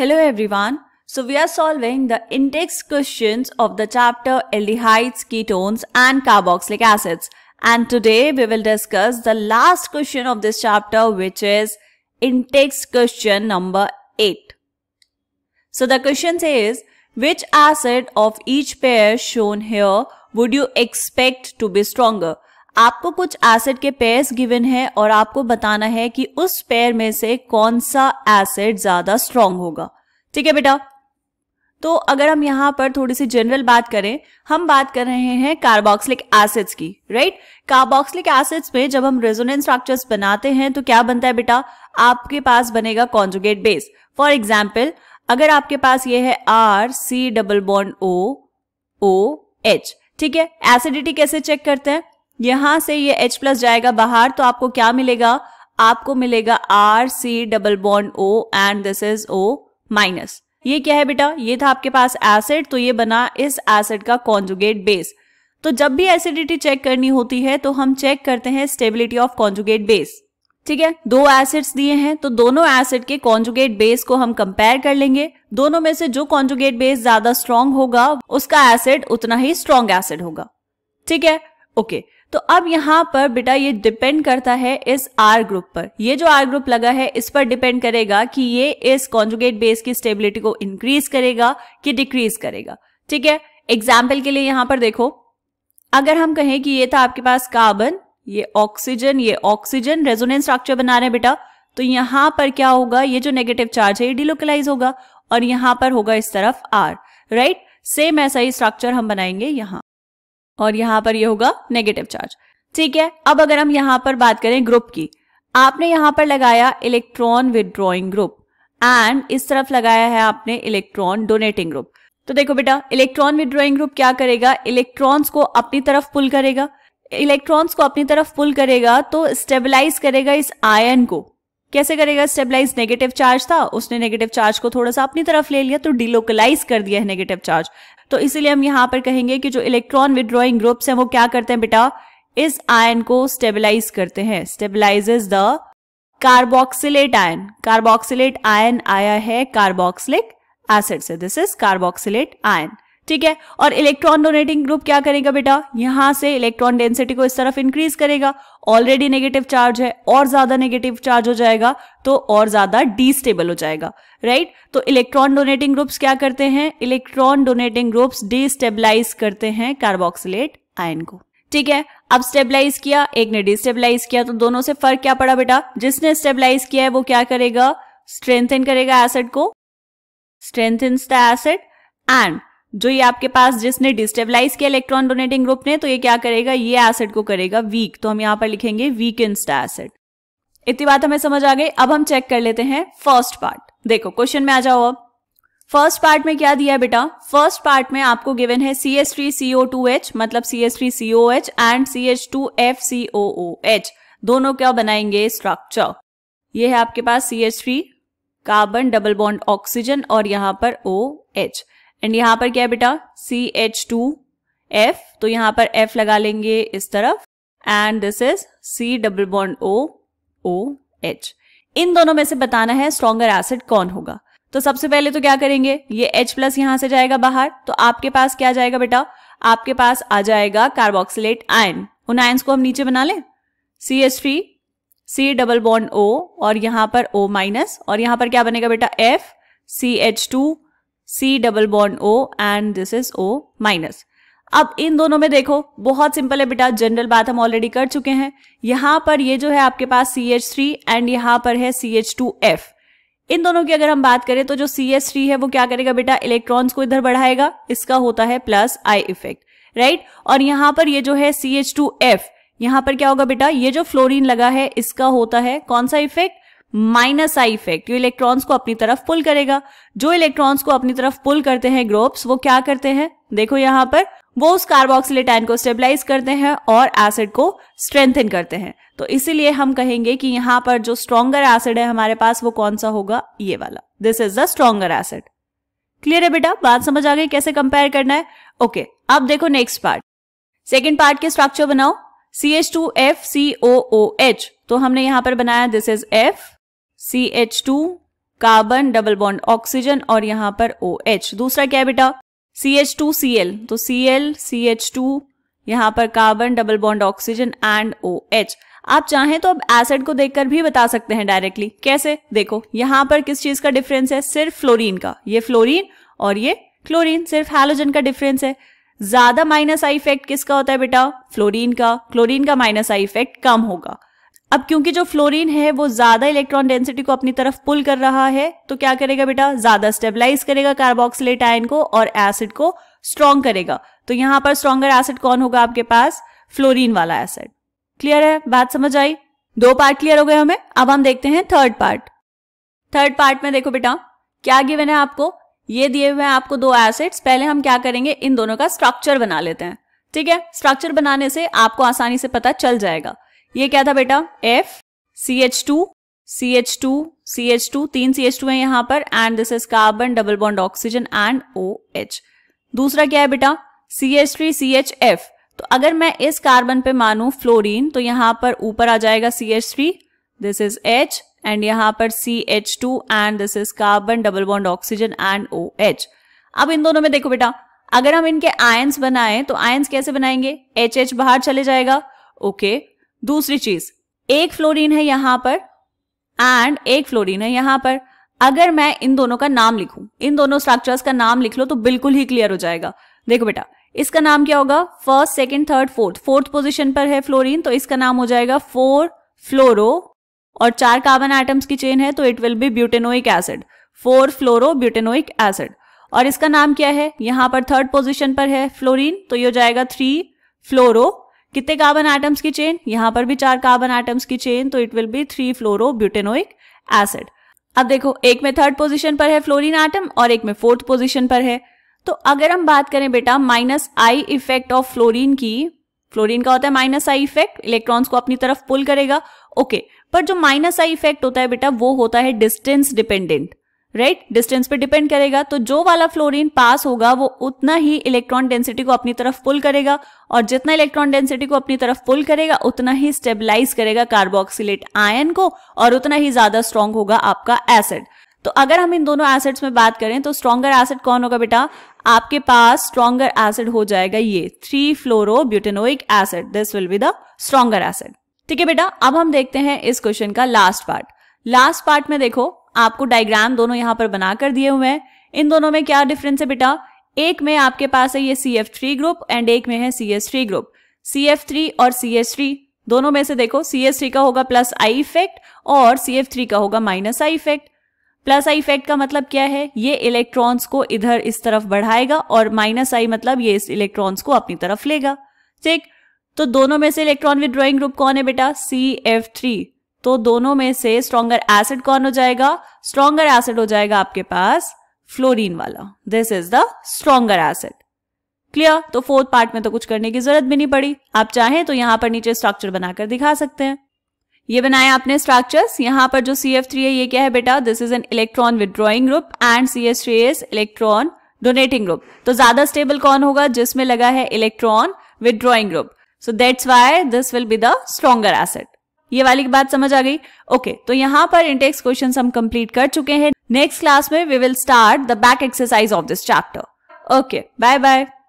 Hello everyone. So we are solving the index questions of the chapter aldehydes, ketones and carboxylic acids. And today we will discuss the last question of this chapter which is index question number 8. So the question says, which acid of each pair shown here would you expect to be stronger? आपको कुछ acid के pairs given है और आपको बताना है कि उस पेयर में से कौन सा एसिड ज्यादा स्ट्रांग होगा ठीक है बेटा तो अगर हम यहां पर थोड़ी सी जनरल बात करें हम बात कर रहे हैं कार्बोक्सिलिक एसिड्स की राइट कार्बोक्सिलिक एसिड्स में जब हम रेजोनेंस स्ट्रक्चर्स बनाते हैं तो क्या बनता है बेटा आपके पास बनेगा कॉन्जुगेट बेस फॉर एग्जाम्पल अगर आपके पास ये है R C double bond O O H ठीक है एसिडिटी कैसे चेक करते हैं यहां से ये H प्लस जाएगा बाहर तो आपको क्या मिलेगा आपको मिलेगा R C double bond O and this is O minus ये क्या है बेटा ये था आपके पास एसिड तो ये बना इस एसिड का कॉन्जुगेट बेस तो जब भी एसिडिटी चेक करनी होती है तो हम चेक करते हैं स्टेबिलिटी ऑफ कॉन्जुगेट बेस ठीक है दो एसिड्स दिए हैं तो दोनों एसिड के कॉन्जुगेट बेस को हम कंपेयर कर लेंगे दोनों में से जो कॉन्जुगेट बेस ज्यादा स्ट्रांग होगा उसका एसिड उतना ही स्ट्रांग एसिड होगा ठीक है ओके okay. तो अब यहाँ पर बेटा ये डिपेंड करता है इस आर ग्रुप पर ये जो आर ग्रुप लगा है इस पर डिपेंड करेगा कि ये इस कॉन्जुगेट बेस की स्टेबिलिटी को इंक्रीज करेगा कि डिक्रीज करेगा ठीक है एग्जाम्पल के लिए यहां पर देखो अगर हम कहें कि ये था आपके पास कार्बन ये ऑक्सीजन ये ऑक्सीजन रेजोनेंस स्ट्रक्चर बना रहे बेटा तो यहां पर क्या होगा ये जो नेगेटिव चार्ज है ये डिलोकलाइज होगा और यहां पर होगा इस तरफ आर राइट सेम ऐसा ही स्ट्रक्चर हम बनाएंगे यहां और यहां पर ये होगा नेगेटिव चार्ज ठीक है अब अगर हम यहां पर बात करें ग्रुप की आपने यहां पर लगाया इलेक्ट्रॉन विदड्रॉइंग ग्रुप एंड इस तरफ लगाया है आपने इलेक्ट्रॉन डोनेटिंग ग्रुप तो देखो बेटा इलेक्ट्रॉन विदड्रॉइंग ग्रुप क्या करेगा इलेक्ट्रॉन्स को अपनी तरफ पुल करेगा इलेक्ट्रॉन्स को अपनी तरफ पुल करेगा तो स्टेबलाइज करेगा इस आयन को कैसे करेगा स्टेबलाइज नेगेटिव चार्ज था उसने नेगेटिव चार्ज को थोड़ा सा अपनी तरफ ले लिया तो डिलोकलाइज कर दिया है नेगेटिव चार्ज तो इसीलिए हम यहां पर कहेंगे कि जो इलेक्ट्रॉन विद्रॉइंग ग्रुप्स हैं वो क्या करते हैं बेटा इस आयन को स्टेबलाइज करते हैं stabilises the carboxylate ion carboxylate ion आया है कार्बोक्सिलिक एसिड से दिस इज कार्बोक्सिलेट आयन ठीक है और इलेक्ट्रॉन डोनेटिंग ग्रुप क्या करेगा बेटा यहां से इलेक्ट्रॉन डेंसिटी को इस तरफ इंक्रीज करेगा ऑलरेडी नेगेटिव चार्ज है और ज्यादा नेगेटिव चार्ज हो जाएगा तो और ज्यादा डिस्टेबल हो जाएगा राइट तो इलेक्ट्रॉन डोनेटिंग ग्रुप्स क्या करते हैं इलेक्ट्रॉन डोनेटिंग ग्रुप्स डिस्टेबलाइज करते हैं कार्बोक्सिलेट आयन को ठीक है अब स्टेबलाइज किया एक ने डिस्टेबलाइज किया तो दोनों से फर्क क्या पड़ा बेटा जिसने स्टेबलाइज किया है वो क्या करेगा स्ट्रेंथन करेगा एसिड को स्ट्रेंथन द एसिड एंड जो ये आपके पास जिसने डिस्टेबलाइज किया इलेक्ट्रॉन डोनेटिंग ग्रुप ने तो ये क्या करेगा ये एसिड को करेगा वीक तो हम यहां पर लिखेंगे वीक इंस्ट एसिड इतनी बात हमें समझ आ गई अब हम चेक कर लेते हैं फर्स्ट पार्ट देखो क्वेश्चन में आ जाओ अब फर्स्ट पार्ट में क्या दिया बेटा फर्स्ट पार्ट में आपको गिवन है C S three C O two H मतलब C S three C O H and C H two F C O O H दोनों क्या बनाएंगे स्ट्रक्चर ये है आपके पास C H three carbon double bond oxygen और यहां पर ओ OH. एच एंड यहां पर क्या है बेटा सी एच टू एफ तो यहां पर एफ लगा लेंगे इस तरफ and this is C double bond O O H इन दोनों में से बताना है स्ट्रॉन्गर एसिड कौन होगा तो सबसे पहले तो क्या करेंगे ये H प्लस यहां से जाएगा बाहर तो आपके पास क्या जाएगा बेटा आपके पास आ जाएगा कार्बोक्सिलेट आयन उन आयन्स को हम नीचे बना लें C H three C double bond O और यहां पर O माइनस और यहां पर क्या बनेगा बेटा F C H two C double bond O and this is O minus अब इन दोनों में देखो बहुत सिंपल है बेटा जनरल बात हम ऑलरेडी कर चुके हैं यहां पर ये जो है आपके पास सी एच थ्री एंड यहां पर है सी एच टू एफ इन दोनों की अगर हम बात करें तो जो सी एच थ्री है वो क्या करेगा बेटा इलेक्ट्रॉन्स को इधर बढ़ाएगा इसका होता है प्लस आई इफेक्ट राइट और यहां पर ये जो है सी एच टू एफ यहां पर क्या होगा बेटा ये जो फ्लोरिन लगा है इसका होता है कौन सा इफेक्ट माइनस आई इफेक्ट ये इलेक्ट्रॉन्स को अपनी तरफ पुल करेगा जो इलेक्ट्रॉन्स को अपनी तरफ पुल करते हैं ग्रुप्स वो क्या करते हैं देखो यहां पर वो उस कार्बोक्सिलेटाइन को स्टेबलाइज करते हैं और एसिड को स्ट्रेंथन करते हैं तो इसीलिए हम कहेंगे कि यहां पर जो स्ट्रॉन्गर एसिड है हमारे पास वो कौन सा होगा ये वाला this is the stronger acid clear है बेटा बात समझ आ गई कैसे कंपेयर करना है ओके okay, अब देखो नेक्स्ट पार्ट सेकेंड पार्ट के स्ट्रक्चर बनाओ C H two F C O O H तो हमने यहां पर बनाया this is F C H two carbon double bond oxygen और यहां पर ओ एच दूसरा क्या बेटा C H two C L तो C L C H two यहां पर carbon double bond oxygen and O H आप चाहें तो अब एसिड को देखकर भी बता सकते हैं डायरेक्टली कैसे देखो यहां पर किस चीज का डिफरेंस है सिर्फ फ्लोरीन का ये फ्लोरीन और ये क्लोरीन सिर्फ हेलोजन का डिफरेंस है ज्यादा माइनस आई इफेक्ट किसका होता है बेटा फ्लोरीन का क्लोरीन का माइनस आई इफेक्ट कम होगा अब क्योंकि जो फ्लोरीन है वो ज्यादा इलेक्ट्रॉन डेंसिटी को अपनी तरफ पुल कर रहा है तो क्या करेगा बेटा ज्यादा स्टेबलाइज करेगा कार्बोक्सिलेट आयन को और एसिड को स्ट्रॉन्ग करेगा तो यहां पर स्ट्रॉन्गर एसिड कौन होगा आपके पास फ्लोरीन वाला एसिड क्लियर है बात समझ आई दो पार्ट क्लियर हो गए हमें अब हम देखते हैं थर्ड पार्ट थर्ड पार्ट में देखो बेटा क्या गिवन है आपको ये दिए हुए हैं आपको दो एसिड्स पहले हम क्या करेंगे इन दोनों का स्ट्रक्चर बना लेते हैं ठीक है स्ट्रक्चर बनाने से आपको आसानी से पता चल जाएगा ये क्या था बेटा F C H two C H two C H two तीन सी एच टू है यहां पर and this is carbon double bond oxygen and O H दूसरा क्या है बेटा C H three C H F तो अगर मैं इस कार्बन पे मानू फ्लोरीन तो यहां पर ऊपर आ जाएगा C H three this is H and यहां पर C H two and this is carbon double bond oxygen and O H अब इन दोनों में देखो बेटा अगर हम इनके आयंस बनाएं तो आयंस कैसे बनाएंगे एच एच बाहर चले जाएगा ओके okay. दूसरी चीज एक फ्लोरीन है यहां पर एंड एक फ्लोरीन है यहां पर अगर मैं इन दोनों का नाम लिखूं इन दोनों स्ट्रक्चर्स का नाम लिख लो तो बिल्कुल ही क्लियर हो जाएगा देखो बेटा इसका नाम क्या होगा first second third fourth fourth position पर है फ्लोरीन तो इसका नाम हो जाएगा फोर फ्लोरो और चार कार्बन आइटम्स की चेन है तो it will be butanoic acid four fluoro butanoic acid और इसका नाम क्या है यहां पर थर्ड पोजीशन पर है फ्लोरीन तो ये हो जाएगा थ्री फ्लोरो कितने कार्बन आइटम्स की चेन यहां पर भी चार कार्बन आइटम्स की चेन तो it will be three fluoro butanoic acid अब देखो एक में थर्ड पोजीशन पर है फ्लोरीन आइटम और एक में फोर्थ पोजीशन पर है तो अगर हम बात करें बेटा minus I effect of fluorine की फ्लोरीन का होता है माइनस आई इफेक्ट इलेक्ट्रॉन्स को अपनी तरफ पुल करेगा ओके पर जो माइनस आई इफेक्ट होता है बेटा वो होता है distance dependent right right? Distance पे डिपेंड करेगा तो जो वाला फ्लोरीन पास होगा वो उतना ही इलेक्ट्रॉन डेंसिटी को अपनी तरफ पुल करेगा और जितना इलेक्ट्रॉन डेंसिटी को अपनी तरफ पुल करेगा उतना ही स्टेबलाइज करेगा कार्बोक्सिलेट आयन को और उतना ही ज्यादा स्ट्रांग होगा आपका एसिड तो अगर हम इन दोनों एसिड्स में बात करें तो स्ट्रॉन्गर एसिड कौन होगा बेटा आपके पास स्ट्रॉन्गर एसिड हो जाएगा ये three fluoro butanoic acid this will be the stronger acid ठीक है बेटा अब हम देखते हैं इस क्वेश्चन का लास्ट पार्ट लास्ट पार्ट में देखो आपको डायग्राम दोनों यहाँ पर बनाकर दिए हुए हैं इन दोनों में क्या डिफरेंस है बेटा एक में आपके पास है ये C F three group and एक में है C S three group C F three और सी एस थ्री दोनों में से देखो सी एस थ्री का होगा प्लस आई इफेक्ट और सी एफ थ्री का होगा minus I effect plus I effect का मतलब क्या है ये इलेक्ट्रॉन्स को इधर इस तरफ बढ़ाएगा और माइनस आई मतलब ये इस इलेक्ट्रॉन्स को अपनी तरफ लेगा ठीक तो दोनों में से इलेक्ट्रॉन विद्रॉइंग ग्रुप कौन है बेटा सी एफ थ्री तो दोनों में से स्ट्रॉन्गर एसिड कौन हो जाएगा स्ट्रॉन्गर एसिड हो जाएगा आपके पास फ्लोरीन वाला this is the stronger acid clear तो फोर्थ पार्ट में तो कुछ करने की जरूरत भी नहीं पड़ी आप चाहें तो यहां पर नीचे स्ट्रक्चर बनाकर दिखा सकते हैं ये बनाए आपने स्ट्रक्चर्स यहां पर जो सी एफ थ्री है ये क्या है बेटा this is an electron withdrawing group and C S three is electron donating group तो ज्यादा स्टेबल कौन होगा जिसमें लगा है electron withdrawing group so that's why this will be the stronger acid ये वाली बात समझ आ गई ओके okay, तो यहाँ पर इंटेक्स क्वेश्चन हम कंप्लीट कर चुके हैं नेक्स्ट क्लास में we will start the back exercise of this chapter okay bye bye